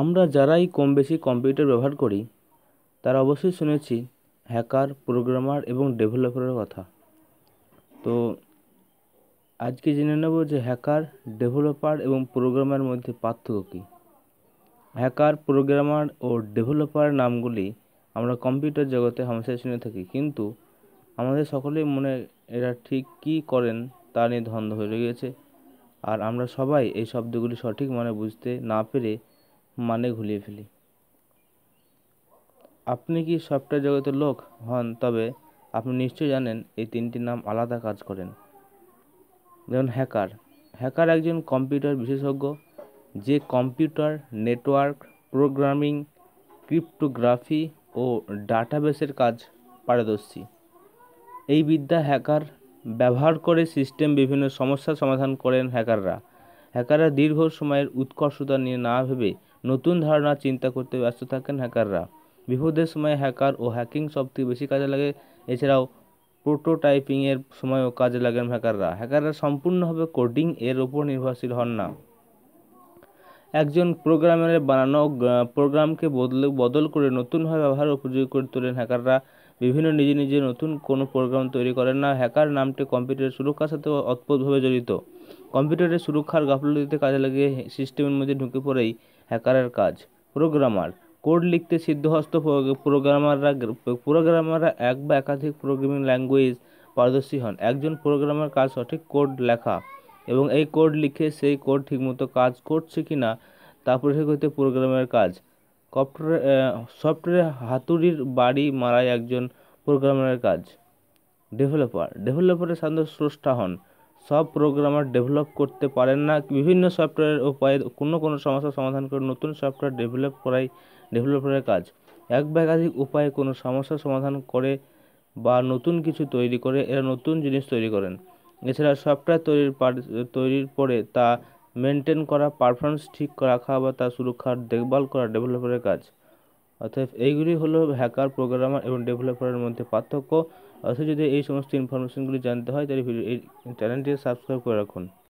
আমরা যারাই কম বেশি কম্পিউটার ব্যবহার করি তারা অবশ্যই শুনেছি হ্যাকার প্রোগ্রামার এবং ডেভেলপারের কথা তো আজকে জেনে নেব যে হ্যাকার ডেভেলপার এবং প্রোগ্রামের মধ্যে পার্থক্য কী হ্যাকার প্রোগ্রামার ও ডেভেলপার নামগুলি আমরা কম্পিউটার জগতে হামেশাই শুনে থাকি কিন্তু আমাদের সকলেই মনে এরা ঠিক কী করেন তা নিয়ে ধন্ধ হয়ে গিয়েছে আর আমরা সবাই এই শব্দগুলি সঠিক মানে বুঝতে না পেরে মানে ঘুলিয়ে ফেলি আপনি কি সফটওয়্যার জগতের লোক হন তবে আপনি নিশ্চয়ই জানেন এই তিনটি নাম আলাদা কাজ করেন যেমন হ্যাকার হ্যাকার একজন কম্পিউটার বিশেষজ্ঞ যে কম্পিউটার নেটওয়ার্ক প্রোগ্রামিং ক্রিপ্টোগ্রাফি ও ডাটাবেসের কাজ পারদর্শী এই বিদ্যা হ্যাকার ব্যবহার করে সিস্টেম বিভিন্ন সমস্যার সমাধান করেন হ্যাকাররা হ্যাকাররা দীর্ঘ সময়ের উৎকর্ষতা নিয়ে না ভেবে নতুন ধারণা চিন্তা করতে ব্যস্ত থাকেন হ্যাকাররা বিপদের সময় হ্যাকার ও হ্যাকিং সবথেকে বেশি কাজে লাগে এছাড়াও প্রোটোটাইপিংয়ের সময়ও কাজে লাগেন হ্যাকাররা হ্যাকাররা সম্পূর্ণভাবে কোডিং এর ওপর নির্ভরশীল হন না একজন প্রোগ্রামের বানানো প্রোগ্রামকে বদলে বদল করে নতুনভাবে ব্যবহার উপযোগী করে তোলেন হ্যাকাররা বিভিন্ন নিজে নিজে নতুন কোনো প্রোগ্রাম তৈরি করেন না হ্যাকার নামটি কম্পিউটারের সুরক্ষার সাথে অদ্ভুতভাবে জড়িত কম্পিউটারের সুরক্ষার গাফলতিতে কাজে লাগিয়ে সিস্টেমের মধ্যে ঢুকে পড়েই হ্যাকারের কাজ প্রোগ্রামার কোড লিখতে সিদ্ধহস্ত প্রোগ্রামাররা প্রোগ্রামাররা এক বা একাধিক প্রোগ্রামিং ল্যাঙ্গুয়েজ পারদর্শী হন একজন প্রোগ্রামার কাজ সঠিক কোড লেখা এবং এই কোড লিখে সেই কোড ঠিকমতো কাজ করছে কি না তা পরীক্ষা করতে প্রোগ্রামের কাজ কপ্টার সফটওয়্যার হাতুড়ির বাড়ি মারায় একজন প্রোগ্রামারের কাজ ডেভেলপার ডেভেলপারের সাধারণত স্রষ্টা হন সব প্রোগ্রামার ডেভেলপ করতে পারেন না বিভিন্ন সফটওয়্যারের উপায়ে কোনো কোনো সমস্যার সমাধান করে নতুন সফটওয়্যার ডেভেলপ করাই ডেভেলপারের কাজ এক বা একাধিক উপায়ে কোনো সমস্যার সমাধান করে বা নতুন কিছু তৈরি করে এরা নতুন জিনিস তৈরি করেন এছাড়া সফটওয়্যার তৈরির তৈরির পরে তা মেনটেন করা পারফরমেন্স ঠিক রাখা বা তার সুরক্ষার দেখভাল করা ডেভেলপারের কাজ অর্থাৎ এইগুলি হলো হ্যাকার প্রোগ্রামার এবং ডেভেলপারের মধ্যে পার্থক্য অথচ যদি এই সমস্ত ইনফরমেশনগুলি জানতে হয় তাহলে এই চ্যানেলটি সাবস্ক্রাইব করে রাখুন